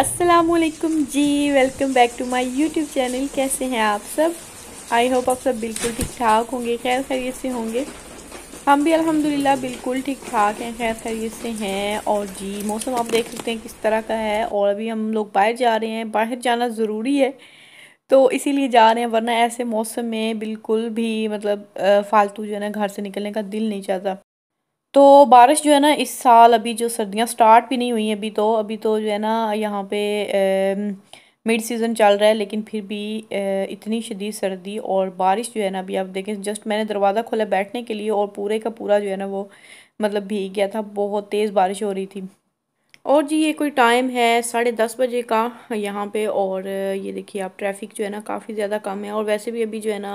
असलकुम जी welcome back to my YouTube channel कैसे हैं आप सब आई होप आप सब बिल्कुल ठीक ठाक होंगे खैर खैरियत से होंगे हम भी अल्हम्दुलिल्लाह बिल्कुल ठीक ठाक हैं खैर खैरियत से हैं और जी मौसम आप देख सकते हैं किस तरह का है और अभी हम लोग बाहर जा रहे हैं बाहर जाना ज़रूरी है तो इसीलिए जा रहे हैं वरना ऐसे मौसम में बिल्कुल भी मतलब फ़ालतू जो है ना घर से निकलने का दिल नहीं चाहता तो बारिश जो है ना इस साल अभी जो सर्दियाँ स्टार्ट भी नहीं हुई हैं अभी तो अभी तो जो है ना यहाँ पे मिड सीज़न चल रहा है लेकिन फिर भी इतनी शदीद सर्दी और बारिश जो है ना अभी आप देखें जस्ट मैंने दरवाज़ा खोला बैठने के लिए और पूरे का पूरा जो है ना वो मतलब भीग गया था बहुत तेज़ बारिश हो रही थी और जी ये कोई टाइम है साढ़े दस बजे का यहाँ पे और ये देखिए आप ट्रैफिक जो है ना काफ़ी ज़्यादा कम है और वैसे भी अभी जो है ना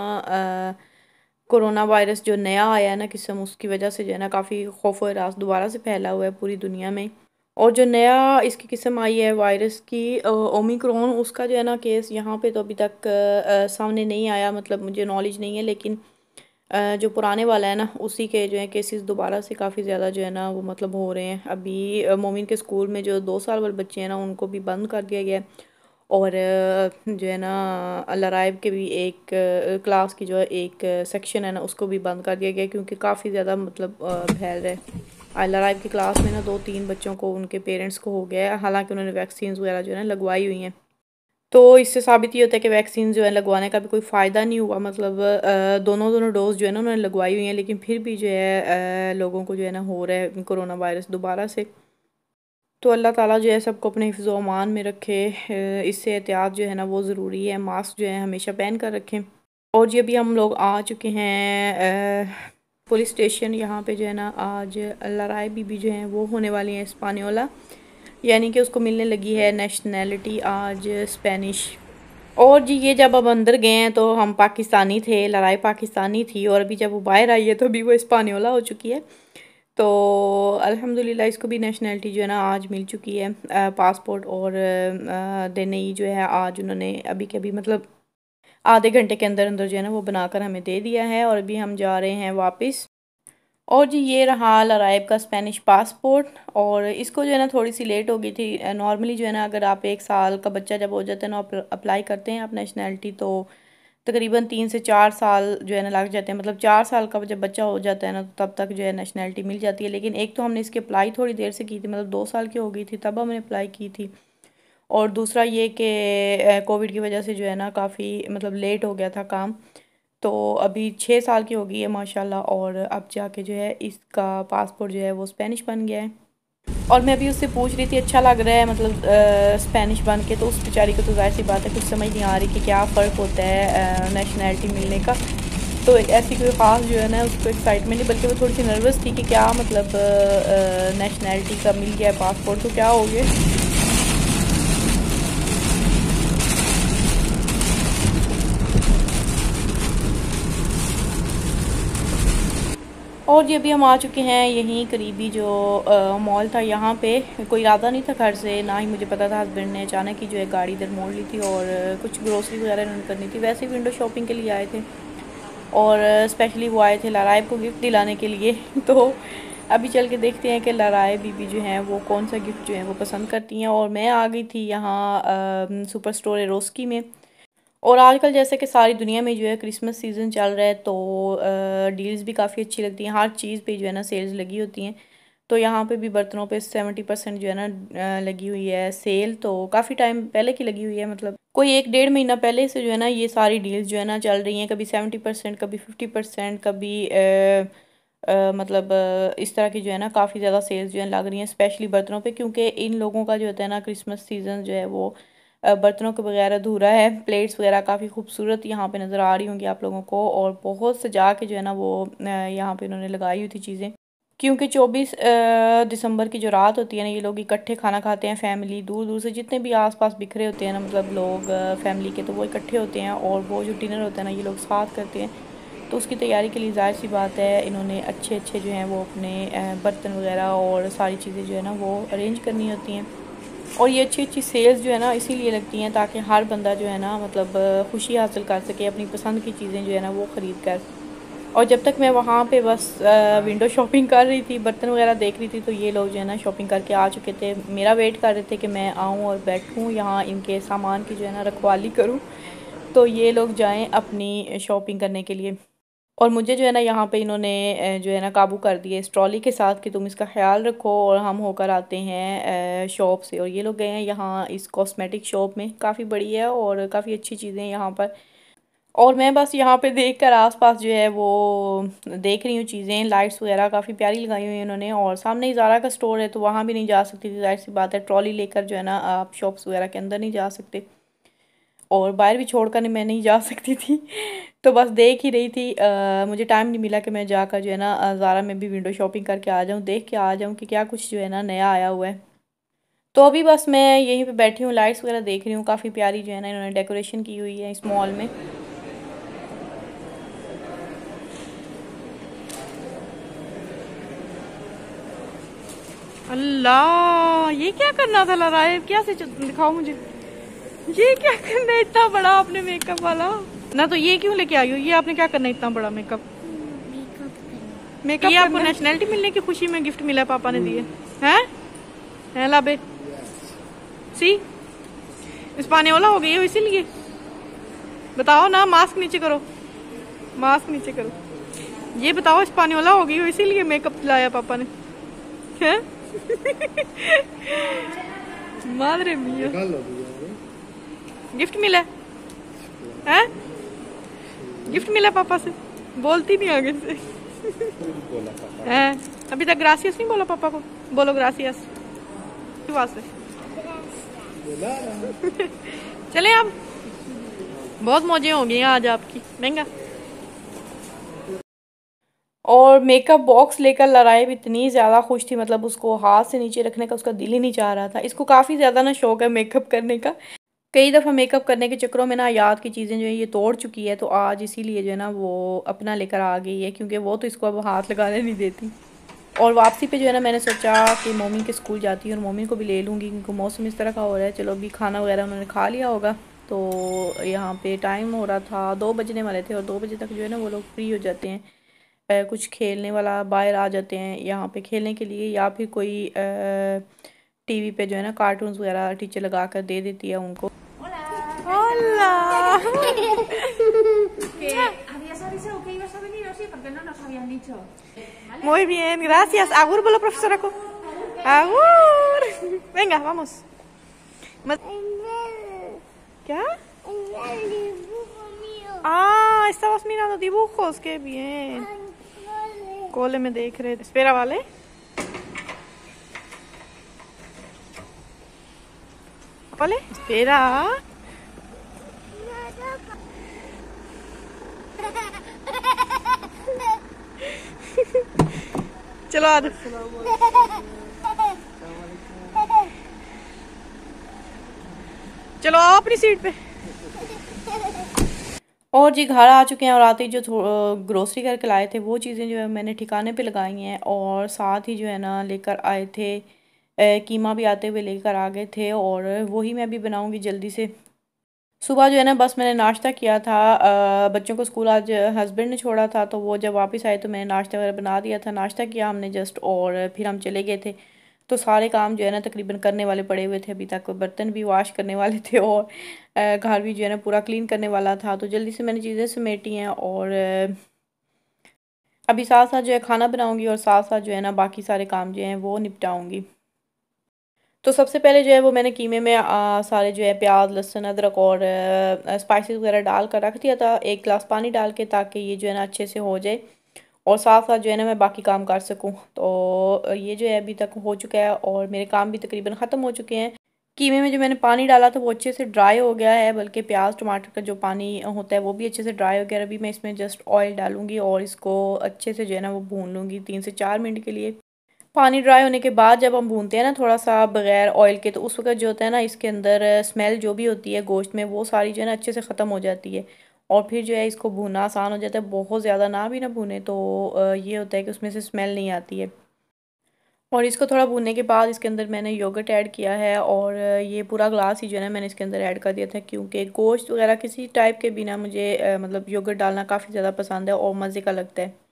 कोरोना वायरस जो नया आया है ना किस्म उसकी वजह से जो है ना काफ़ी खौफ और रास दोबारा से फैला हुआ है पूरी दुनिया में और जो नया इसकी किस्म आई है वायरस की ओमिक्रॉन उसका जो है ना केस यहाँ पे तो अभी तक आ, सामने नहीं आया मतलब मुझे नॉलेज नहीं है लेकिन आ, जो पुराने वाला है ना उसी के जो है केसेस दोबारा से काफ़ी ज़्यादा जो है ना वो मतलब हो रहे हैं अभी मोमिन के स्कूल में जो दो साल वाले बच्चे हैं ना उनको भी बंद कर दिया गया है और जो है ना लराइब के भी एक क्लास की जो है एक सेक्शन है ना उसको भी बंद कर दिया गया क्योंकि काफ़ी ज़्यादा मतलब फैल रहे है की क्लास में ना दो तीन बच्चों को उनके पेरेंट्स को हो गया है हालांकि उन्होंने वैक्सीन वगैरह जो है ना लगवाई हुई हैं तो इससे साबित ये होता है कि वैक्सीन जो है लगवाने का भी कोई फ़ायदा नहीं हुआ मतलब दोनों दोनों डोज जो है ना उन्होंने लगवाई हुई हैं लेकिन फिर भी जो है लोगों को जो है ना हो रहा है कोरोना वायरस दोबारा से तो अल्लाह ताला जो है सबको अपने हिफ्ज़ अमान में रखे इससे एहतियात जो है ना वो ज़रूरी है मास्क जो है हमेशा पहन कर रखें और ये भी हम लोग आ चुके हैं पुलिस स्टेशन यहाँ पे जो है ना आज अल्लाह राय बीबी जो है वो होने वाली हैं स्पानियोला यानी कि उसको मिलने लगी है नेशनैलिटी आज स्पेनिश और जी ये जब अब अंदर गए हैं तो हम पाकिस्तानी थे लड़ाई पाकिस्तानी थी और अभी जब वो बाहर आई है तो अभी वो स्पानियोला हो चुकी है तो अल्हम्दुलिल्लाह इसको भी नेशनलिटी जो है ना आज मिल चुकी है पासपोर्ट और देने ही जो है आज उन्होंने अभी के अभी मतलब आधे घंटे के अंदर अंदर जो है ना वो बनाकर हमें दे दिया है और अभी हम जा रहे हैं वापस और जी ये रहा लराइब का स्पेनिश पासपोर्ट और इसको जो है ना थोड़ी सी लेट हो गई थी नॉर्मली जो है ना अगर आप एक साल का बच्चा जब हो जाता है ना अप्लाई करते हैं आप नेशनैलिटी तो तकरीबन तीन से चार साल जो है ना लग जाते हैं मतलब चार साल का जब बच्चा हो जाता है ना तो तब तक जो है नेशनैलिटी मिल जाती है लेकिन एक तो हमने इसकी अप्लाई थोड़ी देर से की थी मतलब दो साल की हो गई थी तब हमने अप्लाई की थी और दूसरा ये कि कोविड की वजह से जो है ना काफ़ी मतलब लेट हो गया था काम तो अभी छः साल की हो गई है माशाल्लाह और अब जाके जो है इसका पासपोर्ट जो है वो स्पेनिश बन गया है और मैं अभी उससे पूछ रही थी अच्छा लग रहा है मतलब स्पेनिश बन के तो उस बेचारी को तो जाहिर सी बात है कुछ समझ नहीं आ रही कि क्या फ़र्क होता है नेशनैलिटी मिलने का तो ऐसी कोई ख़ास जो है ना उसको एक्साइटमेंट नहीं बल्कि वो थोड़ी सी नर्वस थी कि क्या मतलब नेशनैलिटी का मिल गया है पासपोर्ट तो क्या हो गया और ये अभी हम आ चुके हैं यहीं करीबी जो मॉल था यहाँ पे कोई इरादा नहीं था घर से ना ही मुझे पता था हस्बैंड ने अचानक ही जो है गाड़ी इधर मोड़ ली थी और कुछ ग्रोसरी वगैरह इन्होंने करनी थी वैसे विंडो शॉपिंग के लिए आए थे और स्पेशली वो आए थे लराइब को गिफ्ट दिलाने के लिए तो अभी चल के देखते हैं कि लराए बीबी जो हैं वो कौन सा गिफ्ट जो है वो पसंद करती हैं और मैं आ गई थी यहाँ सुपर स्टोर एरोस्की में और आजकल जैसे कि सारी दुनिया में जो है क्रिसमस सीज़न चल रहा है तो डील्स भी काफ़ी अच्छी लगती हैं हर चीज़ पे जो है ना सेल्स लगी होती हैं तो यहाँ पे भी बर्तनों पे सेवेंटी परसेंट जो है ना लगी हुई है सेल तो काफ़ी टाइम पहले की लगी हुई है मतलब कोई एक डेढ़ महीना पहले से जो है ना ये सारी डील्स जो है ना चल रही हैं कभी सेवेंटी परसेंट कभी फिफ्टी परसेंट कभी आ, मतलब इस तरह की जो है ना काफ़ी ज़्यादा सेल्स जो है लग रही हैं स्पेशली बर्तनों पर क्योंकि इन लोगों का जो होता है ना क्रिसमस सीज़न जो है वो बर्तनों के बगैर अधूरा है प्लेट्स वगैरह काफ़ी खूबसूरत यहाँ पे नज़र आ रही होंगी आप लोगों को और बहुत सजा के जो है ना वो यहाँ पे इन्होंने लगाई हुई थी चीज़ें क्योंकि 24 दिसंबर की जो रात होती है ना ये लोग इकट्ठे खाना खाते हैं फैमिली दूर दूर से जितने भी आसपास बिखरे होते हैं ना मतलब लोग फैमिली के तो वो इकट्ठे होते हैं और वो जो डिनर होता है ना ये लोग साथ करते हैं तो उसकी तैयारी के लिए जाहिर सी बात है इन्होंने अच्छे अच्छे जो हैं वो अपने बर्तन वगैरह और सारी चीज़ें जो है ना वो अरेंज करनी होती हैं और ये अच्छी अच्छी सेल्स जो है ना इसीलिए लगती हैं ताकि हर बंदा जो है ना मतलब खुशी हासिल कर सके अपनी पसंद की चीज़ें जो है ना वो ख़रीद कर और जब तक मैं वहाँ पे बस विंडो शॉपिंग कर रही थी बर्तन वगैरह देख रही थी तो ये लोग जो है ना शॉपिंग करके आ चुके थे मेरा वेट कर रहे थे कि मैं आऊँ और बैठूँ यहाँ इनके सामान की जो है ना रखवाली करूँ तो ये लोग जाएँ अपनी शॉपिंग करने के लिए और मुझे जो है ना यहाँ पे इन्होंने जो है ना काबू कर दिए इस ट्रॉली के साथ कि तुम इसका ख्याल रखो और हम होकर आते हैं शॉप से और ये लोग गए हैं यहाँ इस कॉस्मेटिक शॉप में काफ़ी बड़ी है और काफ़ी अच्छी चीज़ें हैं यहाँ पर और मैं बस यहाँ पे देख कर आस पास जो है वो देख रही हूँ चीज़ें लाइट्स वगैरह काफ़ी प्यारी लगाई हुई है इन्होंने और सामने ही ज़ारा का स्टोर है तो वहाँ भी नहीं जा सकती थी जाहिर सी बात है ट्रॉली लेकर जो है ना आप शॉप्स वगैरह के अंदर नहीं जा सकते और बाहर भी छोड़ कर मैं नहीं जा सकती थी तो बस देख ही रही थी आ, मुझे टाइम नहीं मिला कि मैं जाकर जो है ना ज़ारा में भी विंडो शॉपिंग करके आ जाऊँ देख के आ जाऊँ कि क्या कुछ जो है ना नया आया हुआ है तो अभी बस मैं यहीं पे बैठी हूँ लाइट्स वगैरह देख रही हूँ काफ़ी प्यारी जो है ना इन्होंने डेकोरेशन की हुई है इस मॉल में अल्लाह ये क्या करना था लाइव क्या से दिखाओ मुझे ये क्या करना इतना बड़ा अपने मेकअप वाला ना तो ये क्यों लेके आई हो ये आपने क्या करना इतना बड़ा मेकअप मेकअप ये आपको नेशनैलिटी मिलने की खुशी में गिफ्ट मिला पापा ने दिए hmm. हैं है लाबे सी वाला हो गई हो इसीलिए बताओ ना मास्क नीचे करो मास्क नीचे करो ये बताओ इस वाला हो गई हो इसीलिए मेकअप लाया पापा ने मादरे मिया गिफ्ट मिला है गिफ्ट मिला पापा से बोलती नहीं आगे से है अभी तक ग्रासियस नहीं बोला पापा को बोलो ग्रासियस से चले आप बहुत मौजें हो गई आज आपकी महंगा और मेकअप बॉक्स लेकर लड़ाई भी इतनी ज़्यादा खुश थी मतलब उसको हाथ से नीचे रखने का उसका दिल ही नहीं चाह रहा था इसको काफ़ी ज़्यादा ना शौक है मेकअप करने का कई दफ़ा मेकअप करने के चक्करों में ना याद की चीज़ें जो है ये तोड़ चुकी है तो आज इसीलिए जो है ना वो अपना लेकर आ गई है क्योंकि वो तो इसको अब हाथ लगाने नहीं देती और वापसी पे जो है ना मैंने सोचा कि मम्मी के स्कूल जाती हूँ और मम्मी को भी ले लूँगी क्योंकि मौसम इस तरह का हो रहा है चलो अभी खाना वगैरह उन्होंने खा लिया होगा तो यहाँ पर टाइम हो रहा था दो बजने वाले थे और दो बजे तक जो है ना वो लोग फ्री हो जाते हैं कुछ खेलने वाला बाहर आ जाते हैं यहाँ पर खेलने के लिए या फिर कोई टीवी पे जो है ना कार्टून्स वगैरह टीचर लगा कर दे देती है उनको ¡Hola! habías avisado que ibas a venir o sí, porque no nos habían dicho. Muy bien, gracias. Agur, la profesora. Agur. Venga, vamos. ¿Ya? Ah, estabas mirando dibujos, qué bien. Cole me de creer. Espera, ¿vale? ¿Vale? Espera. चलो चलो आओ अपनी seat पे और जी घर आ चुके हैं और आते ही जो ग्रोसरी करके लाए थे वो चीज़ें जो है मैंने ठिकाने पे लगाई हैं और साथ ही जो है ना लेकर आए थे कीमा भी आते हुए लेकर आ गए थे और वही मैं अभी बनाऊंगी जल्दी से सुबह जो है ना बस मैंने नाश्ता किया था आ, बच्चों को स्कूल आज हस्बैंड ने छोड़ा था तो वो जब वापस आए तो मैंने नाश्ता वगैरह बना दिया था नाश्ता किया हमने जस्ट और फिर हम चले गए थे तो सारे काम जो है ना तकरीबन करने वाले पड़े हुए थे अभी तक बर्तन भी वॉश करने वाले थे और घर भी जो है ना पूरा क्लीन करने वाला था तो जल्दी से मैंने चीज़ें समेटी हैं और अभी साथ साथ जो है खाना बनाऊँगी और साथ साथ जो है ना बाकी सारे काम जो हैं वो निपटाऊँगी तो सबसे पहले जो है वो मैंने कीमे में आ, सारे जो है प्याज लहसुन अदरक और स्पाइसेस वगैरह डाल कर रख दिया था एक गिलास पानी डाल के ताकि ये जो है ना अच्छे से हो जाए और साथ साथ जो है ना मैं बाकी काम कर सकूँ तो ये जो है अभी तक हो चुका है और मेरे काम भी तकरीबन ख़त्म हो चुके हैं कीमे में जो मैंने पानी डाला था वो अच्छे से ड्राई हो गया है बल्कि प्याज टमाटर का जो पानी होता है वो भी अच्छे से ड्राई हो गया अभी मैं इसमें जस्ट ऑयल डालूंगी और इसको अच्छे से जो है ना वो भून लूँगी तीन से चार मिनट के लिए पानी ड्राई होने के बाद जब हम भूनते हैं ना थोड़ा सा बगैर ऑयल के तो उस वक्त जो होता है ना इसके अंदर स्मेल जो भी होती है गोश्त में वो सारी जो है ना अच्छे से ख़त्म हो जाती है और फिर जो है इसको भूनना आसान हो जाता है बहुत ज़्यादा ना भी ना भूने तो ये होता है कि उसमें से स्मेल नहीं आती है और इसको थोड़ा भूनने के बाद इसके अंदर मैंने योगर्ट ऐड किया है और ये पूरा ग्लास ही जो है ना मैंने इसके अंदर ऐड कर दिया था क्योंकि गोश्त वगैरह किसी टाइप के बिना मुझे मतलब योगर्ट डालना काफ़ी ज़्यादा पसंद है और मज़े का लगता है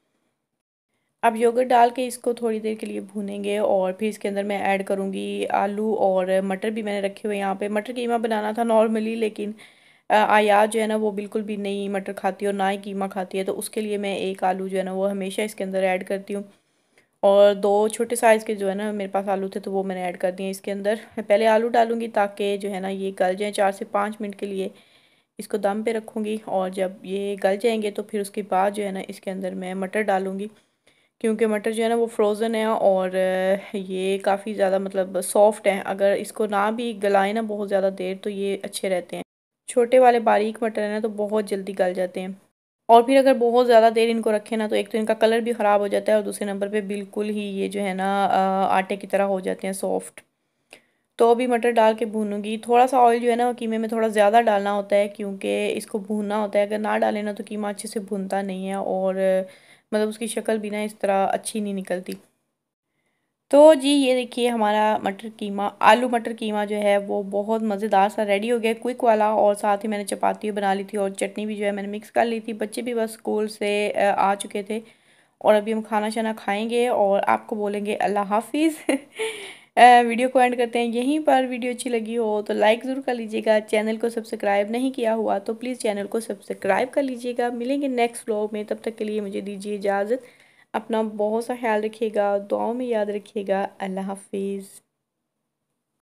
अब योगर्ट डाल के इसको थोड़ी देर के लिए भूनेंगे और फिर इसके अंदर मैं ऐड करूँगी आलू और मटर भी मैंने रखे हुए यहाँ पे मटर कीमा बनाना था नॉर्मली लेकिन आयात जो है ना वो बिल्कुल भी नहीं मटर खाती और ना ही कीमा खाती है तो उसके लिए मैं एक आलू जो है ना वो हमेशा इसके अंदर ऐड करती हूँ और दो छोटे साइज़ के जो है ना मेरे पास आलू थे तो वो मैंने ऐड कर दिए इसके अंदर मैं पहले आलू डालूँगी ताकि जो है ना ये गल जाए चार से पाँच मिनट के लिए इसको दम पे रखूँगी और जब ये गल जाएंगे तो फिर उसके बाद जो है ना इसके अंदर मैं मटर डालूँगी क्योंकि मटर जो है ना वो फ्रोज़न है और ये काफ़ी ज़्यादा मतलब सॉफ्ट है अगर इसको ना भी गलाएं ना बहुत ज़्यादा देर तो ये अच्छे रहते हैं छोटे वाले बारीक मटर हैं ना तो बहुत जल्दी गल जाते हैं और फिर अगर बहुत ज़्यादा देर इनको रखें ना तो एक तो इनका कलर भी ख़राब हो जाता है और दूसरे नंबर पर बिल्कुल ही ये जो है ना आटे की तरह हो जाते हैं सॉफ्ट तो अभी मटर डाल के भूनूंगी थोड़ा सा ऑयल जो है ना कीमे में थोड़ा ज़्यादा डालना होता है क्योंकि इसको भूनना होता है अगर ना डालें ना तो कीमा अच्छे से भूनता नहीं है और मतलब उसकी शक्ल भी ना इस तरह अच्छी नहीं निकलती तो जी ये देखिए हमारा मटर कीमा आलू मटर कीमा जो है वो बहुत मज़ेदार सा रेडी हो गया क्विक वाला और साथ ही मैंने चपाती बना ली थी और चटनी भी जो है मैंने मिक्स कर ली थी बच्चे भी बस स्कूल से आ चुके थे और अभी हम खाना शाना खाएंगे और आपको बोलेंगे अल्लाह हाफिज़ वीडियो को एंड करते हैं यहीं पर वीडियो अच्छी लगी हो तो लाइक ज़रूर कर लीजिएगा चैनल को सब्सक्राइब नहीं किया हुआ तो प्लीज़ चैनल को सब्सक्राइब कर लीजिएगा मिलेंगे नेक्स्ट व्लॉग में तब तक के लिए मुझे दीजिए इजाज़त अपना बहुत सा ख्याल रखिएगा दुआओं में याद रखिएगा अल्लाह हाफिज़